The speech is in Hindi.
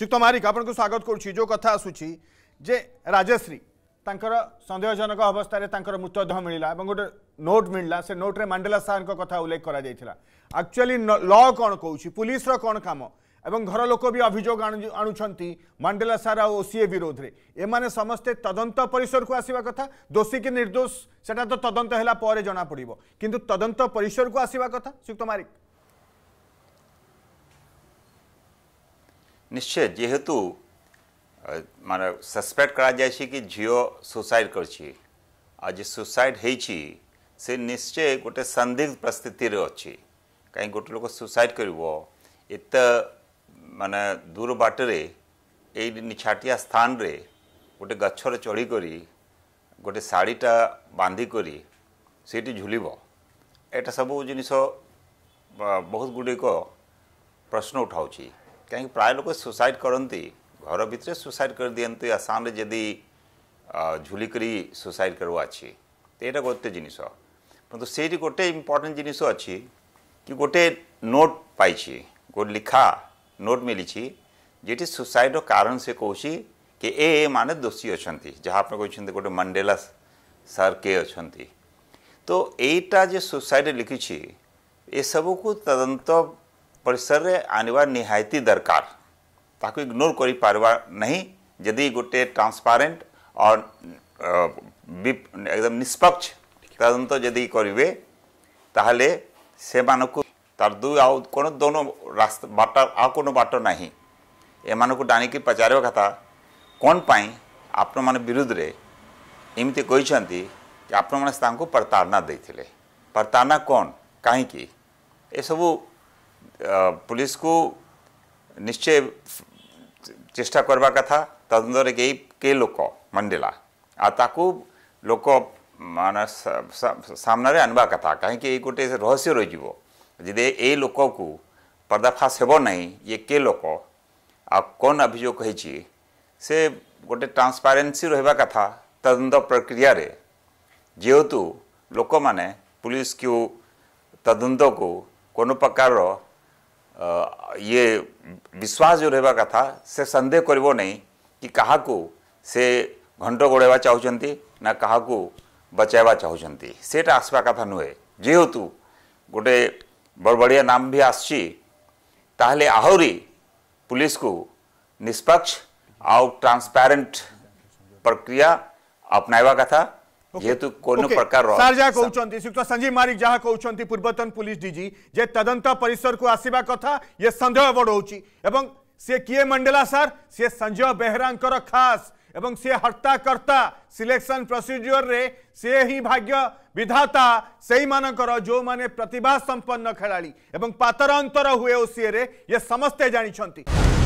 ଯୁକ୍ତମାରିକା ଆପଣଙ୍କୁ ସ୍ୱାଗତ କରୁଛି ଯେଉଁ କଥା ଆସୁଛି ଯେ ରାଜଶ୍ରୀ ତାଙ୍କର ସନ୍ଦେହଜନକ ଅବସ୍ଥାରେ ତାଙ୍କର ମୃତଦେହ ମିଳିଲା ଏବଂ ଗୋଟେ ନୋଟ୍ ମିଳିଲା ସେ ନୋଟ୍ରେ ମାଣ୍ଡେଲା ସାର୍ଙ୍କ କଥା ଉଲ୍ଲେଖ କରାଯାଇଥିଲା ଆକ୍ଚୁଆଲି ଲ କ'ଣ କହୁଛି ପୁଲିସର କ'ଣ କାମ ଏବଂ ଘର ଲୋକ ବି ଅଭିଯୋଗ ଆଣୁଛନ୍ତି ମାଣ୍ଡେଲା ସାର୍ ଆଉ ଓସିଏ ବିରୋଧରେ ଏମାନେ ସମସ୍ତେ ତଦନ୍ତ ପରିସରକୁ ଆସିବା କଥା ଦୋଷୀ କି ନିର୍ଦ୍ଦୋଷ ସେଟା ତ ତଦନ୍ତ ହେଲା ପରେ ଜଣାପଡ଼ିବ କିନ୍ତୁ ତଦନ୍ତ ପରିସରକୁ ଆସିବା କଥା ଶ୍ରୀଯୁକ୍ତ ମାରିକ નિશ્ચય જેહેતુ মানে સસ્પેક્ટ કરા જાય છે કે ઝીઓ સુસાઇડ કરଛି આ જે સુસાઇડ ହେଇଛି ସେ ନିଶ୍ଚୟ ଗୋଟେ ସନ୍ଦିଗ୍ଧ ପରିସ୍ଥିତିରେ ଅଛି କାହିଁକି ଗୋଟେ ଲୋକ ସୁସାଇଡ଼ କରିବ ଏତେ ମାନେ ଦୂର ବାଟରେ ଏଇ ନିଛାଟିଆ ସ୍ଥାନରେ ଗୋଟେ ଗଛରେ ଚଢ଼ିକରି ଗୋଟେ ଶାଢ଼ୀଟା ବାନ୍ଧିକରି ସେଇଠି ଝୁଲିବ ଏଇଟା ସବୁ ଜିନିଷ ବହୁତ ଗୁଡ଼ିକ ପ୍ରଶ୍ନ ଉଠାଉଛି କାହିଁକି ପ୍ରାୟ ଲୋକ ସୁସାଇଡ଼ କରନ୍ତି ଘର ଭିତରେ ସୁସାଇଡ଼ କରିଦିଅନ୍ତି ଆସାମରେ ଯଦି ଝୁଲିକରି ସୁସାଇଡ଼ କରିବା ଅଛି ତ ଏଇଟା ଗୋଟେ ଜିନିଷ ପରନ୍ତୁ ସେଇଠି ଗୋଟେ ଇମ୍ପୋର୍ଟାଣ୍ଟ ଜିନିଷ ଅଛି କି ଗୋଟେ ନୋଟ୍ ପାଇଛି ଗୋଟେ ଲିଖା ନୋଟ୍ ମିଳିଛି যেটি সুসাইডর কারণ সে কৌছি কে এ এ মানে দোষী অনেক যা আপনার কিন্তু গোটে মন্ডেলা স্যার কে অনেক তো এইটা যে সুসাইড লিখিছি এসবুক তদন্ত परिसर में आनवा निहायती दरकार ताको इग्नोर कर पार्बा नहीं जदि गोटे ट्रांसपारेंट और एकदम निष्पक्ष तदंत जदि करे तो तार दुई आउ कौन दोनों रास्ता बाट आउ बाट ना एम को डाणी की पचार कथा कौन पाई आपण मान विरुद्ध एमती कही आपण मैंने प्रताड़ना देते प्रताड़ना कौन कहीं ये सबू पुलिस को निश्चय चेष्टा करवा कथा तदर के लोक मंडेला लोक मान सामन आनवा कथा कहीं गोटे रहस्य रही जदि ये लोक को पर्दाफाश हो ये के लोक आ कौन अभोग से गोटे ट्रांसपारेन्सी रहा कथा तदन प्रक्रिय जेहेतु लोक मैने पुलिस क्यों तदंत को कौन प्रकार ये विश्वास जो रहा कथा से संदेह कर नहीं कि घंट गोड़ा चाहते ना क्या बचाइवा चाहते सीटा आसवा कथा नुहे जेहेतु गोटे बड़बड़िया नाम भी आसे आहरी पुलिस को निष्पक्ष आउ ट्रांसपेरेंट प्रक्रिया अपनाइवा कथा तो संजीव मारिक पूर्वतन पुलिस डीजी जे तदंत परिसर को आसवा कथा ये सन्देह सी किए मंडेला सर सी संजय बेहरा सी हर्ताकर्ता सिलेक्शन प्रोसीजर सी ही भाग्य विधाता से मानकर जो माने प्रतिभा संपन्न खेला पातर अंतर हुए ओसीए समस्ते जानते